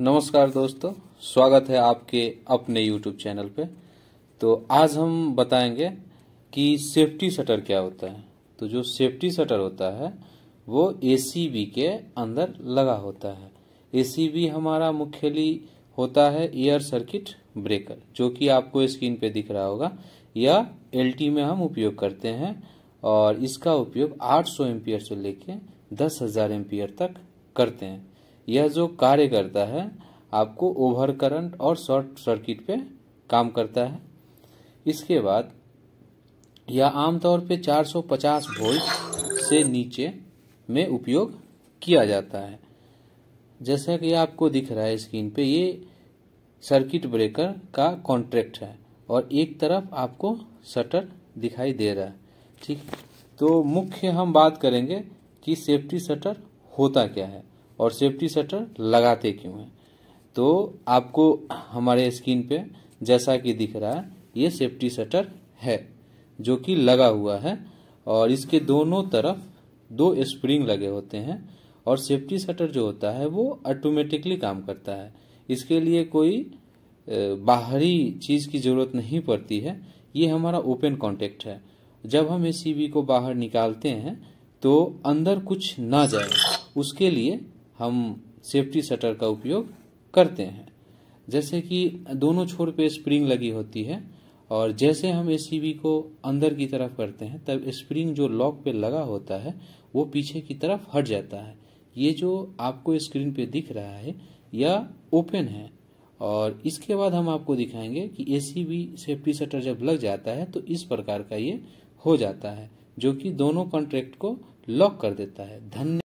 नमस्कार दोस्तों स्वागत है आपके अपने YouTube चैनल पे तो आज हम बताएंगे कि सेफ्टी शटर क्या होता है तो जो सेफ्टी शटर होता है वो ए के अंदर लगा होता है ए हमारा मुख्यली होता है एयर सर्किट ब्रेकर जो कि आपको स्क्रीन पे दिख रहा होगा या एल में हम उपयोग करते हैं और इसका उपयोग 800 सौ एम्पियर से लेके 10,000 हज़ार तक करते हैं यह जो कार्य करता है आपको ओवर करंट और शॉर्ट सर्किट पे काम करता है इसके बाद यह आमतौर पे 450 वोल्ट से नीचे में उपयोग किया जाता है जैसा कि आपको दिख रहा है स्क्रीन पे ये सर्किट ब्रेकर का कॉन्ट्रैक्ट है और एक तरफ आपको शटर दिखाई दे रहा है ठीक तो मुख्य हम बात करेंगे कि सेफ्टी शटर होता क्या है और सेफ्टी शटर लगाते क्यों हैं तो आपको हमारे स्क्रीन पे जैसा कि दिख रहा है ये सेफ्टी शटर है जो कि लगा हुआ है और इसके दोनों तरफ दो स्प्रिंग लगे होते हैं और सेफ्टी शटर जो होता है वो ऑटोमेटिकली काम करता है इसके लिए कोई बाहरी चीज़ की ज़रूरत नहीं पड़ती है ये हमारा ओपन कॉन्टेक्ट है जब हम इस सीवी को बाहर निकालते हैं तो अंदर कुछ ना जाए उसके लिए हम सेफ्टी शटर का उपयोग करते हैं जैसे कि दोनों छोर पे स्प्रिंग लगी होती है और जैसे हम ए को अंदर की तरफ करते हैं तब स्प्रिंग जो लॉक पे लगा होता है वो पीछे की तरफ हट जाता है ये जो आपको स्क्रीन पे दिख रहा है यह ओपन है और इसके बाद हम आपको दिखाएंगे कि ए सेफ्टी शटर जब लग जाता है तो इस प्रकार का ये हो जाता है जो कि दोनों कॉन्ट्रैक्ट को लॉक कर देता है धन्य